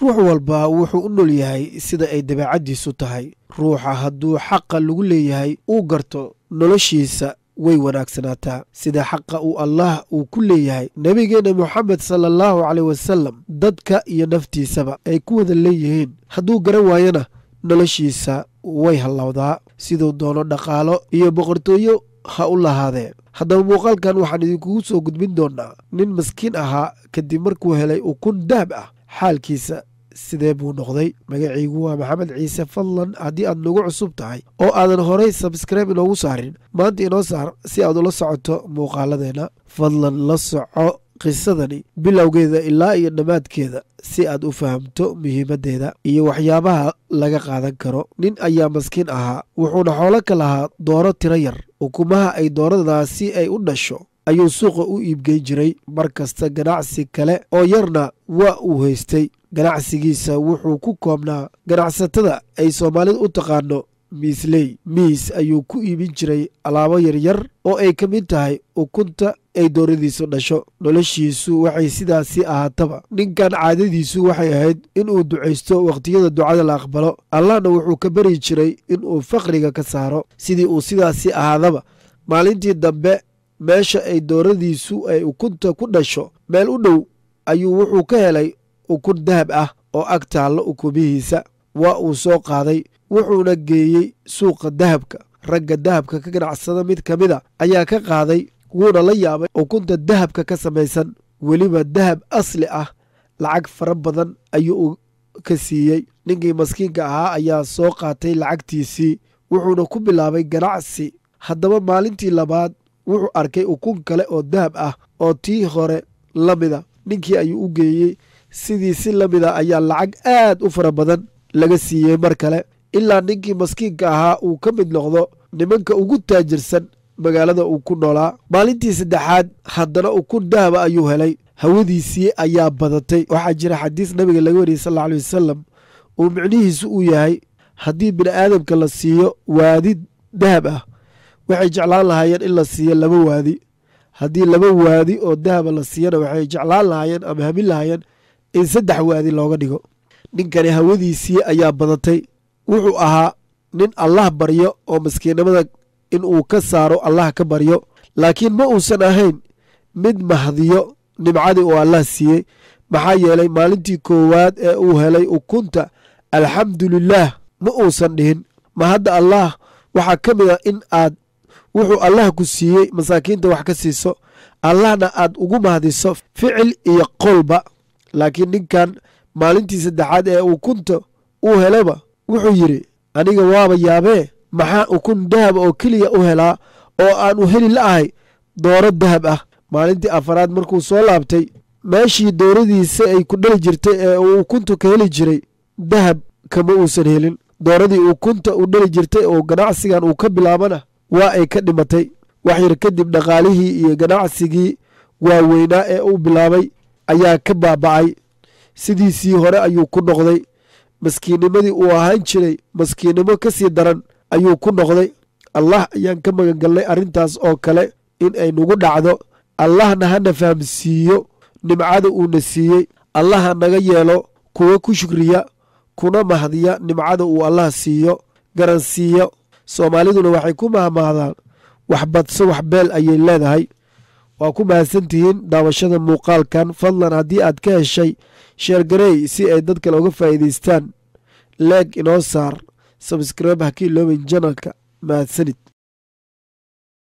ruux walba wuxuu u nool yahay sida ay dabeecaddiisu tahay ruuxa hadduu xaqa lagu leeyahay uu garto noloshiisa way wanaagsanaataa sida xaqa uu allaah uu ku leeyahay nebigeenna moxamed sala allahu caleyh wasalam dadka iyo naftiisaba ay ku wada leeyihiin hadduu garan waayana noloshiisa way hallowdaa siduu doono dhaqaalo iyo boqortooyo ha u lahaadee haddaba muuqaalkan waxaan idinkugu soo gudbin doonnaa nin maskiin ahaa kadib markuu helay ukun dahab ah xaalkiisa sidee buu noqday magaciigu waa maxamed ciise fadlan haddii aad nagu cusub tahay oo aadan horay sabskraibe inoogu saarin maanta inoo saar si aad ula socoto muuqaaladeenna fadlan la soco qisadani bilowgeeda ilaa iyo dhammaadkeeda si aad u fahamto muhiimaddeeda iyo waxyaabaha laga qaadan karo nin ayaa maskiin ahaa wuxuuna xoolo ka lahaa dooro tiro yar ukumaha ay dooradaasi ay u dhasho ayuu suuqa u iibgeyn jiray mar kasta ganacsi kale oo yarna waa uu haystay ganacsigiisa wuxuu ku koobnaa ganacsatada ay soomaalida u taqaano miisley miis ayuu ku iibin jiray alaabo yaryar oo ay ka mid tahay ukunta ay dooradiisu dhasho noloshiisu waxay sidaasi ahaataba ninkan caadadiisu waxay ahayd inuu ducaysto wakhtiyada ducada la aqbalo allahna wuxuu ka beri jiray inuu fakriga ka saaro sidii uu sidaasi ahaadaba maalintii dambe meesha ay dooradiisu ay ukunta ku dhasho meel u dhow ayuu wuxuu ka helay ukun dahab ah oo ag taallo ukumihiisa waa uu soo qaaday wuxuuna geeyey suuqa dahabka ragga dahabka ka ganacsada mid ka mida ah ayaa ka qaaday wuuna la yaabay ukunta dahabka ka samaysan weliba dahab asli ah lacag fara badan ayuu ka siiyey ninkii maskiinka ahaa ayaa soo qaatay lacagtiisii wuxuuna ku bilaabay ganacsi haddaba maalintii labaad wuxuu arkay ukun kale oo dahab ah oo tii hore la mida ah. ninkii ayuu u geeyey sidii si la a ah ayaa lacag aad u fara badan laga siiyey mar kale ilaa ninkii maskiinka ahaa uu ka mid noqdo nimanka ugu taajirsan magaalada uu ku noolaa maalintii saddexaad haddana ukun dahaba ayuu helay hawadiisii ayaa badatay waxaa jira xadiis nabiga laga wariyey sal alay wasalam uu micnihiisu uu yahay haddii bini aadamka la siiyo waadid dahab ah waxay jeclaan lahaayeen in la siiyo laba waadi haddii laba waadi oo dahaba ah la siiyana waxay jeclaan lahaayeen ama hamin lahaayeen in saddex waadi looga dhigo ninkani hawadiisii ayaa badatay wuxuu ahaa nin allah baryo oo maskiinnimada inuu ka saaro allah ka baryo laakiin ma uusan ahayn mid mahdiyo nimcadii uu allah siiyey maxaa yeelay maalintii koowaad ee uu helay ukunta alxamdulilaah ma uusan dhihin ma hadda allaah waxaa ka mid a ah in aad wuxuu allah ku siiyey masaakiinta wax ka siiso allahna aad ugu mahdiso ficil iyo qolba laakiin ninkan maalintii saddexaad ee ukunta uu helaba wuxuu yidhi aniga waaba yaabee maxaa ukun dahab oo keliya u helaa oo aan u heli la ahay dooro dahab ah maalintii afaraad markuu soo laabtay meeshii dooradiisa ay ku dhali jirtay ee uu ukunta ka heli jiray dahab kama uusan helin dooradii ukunta u dhali jirtay oo ganacsigan uu ka bilaabana waa ay ka dhimatay wax yar kadib dhaqaalihii iyo ganacsigii waaweynaa ee uu bilaabay ayaa ka baaba'ay sidiisii hore ayuu ku noqday maskiinnimadii uu ahaan jiray maskiinnimo ka sii daran ayuu ku noqday allah ayaan ka magangalnay arrintaas oo kale in ay nagu dhacdo allahna hana fahamsiiyo nimcada uuna siiyey allah ha naga yeelo kuwa ku shukriya kuna mahdiya nimcada uu allah siiyo garansiiyo soomaaliduna waxay ku mahmaahdaan waxbadso waxbeel ayay leedahay waa ku mahadsan tihiin daawashada muuqaalkan fadlan haddii aad ka heshay sheergareey si ay dad kale uga faa'iidaystaan leeg inoo saar sabskribe ha ka ilooban janalka mahadsanid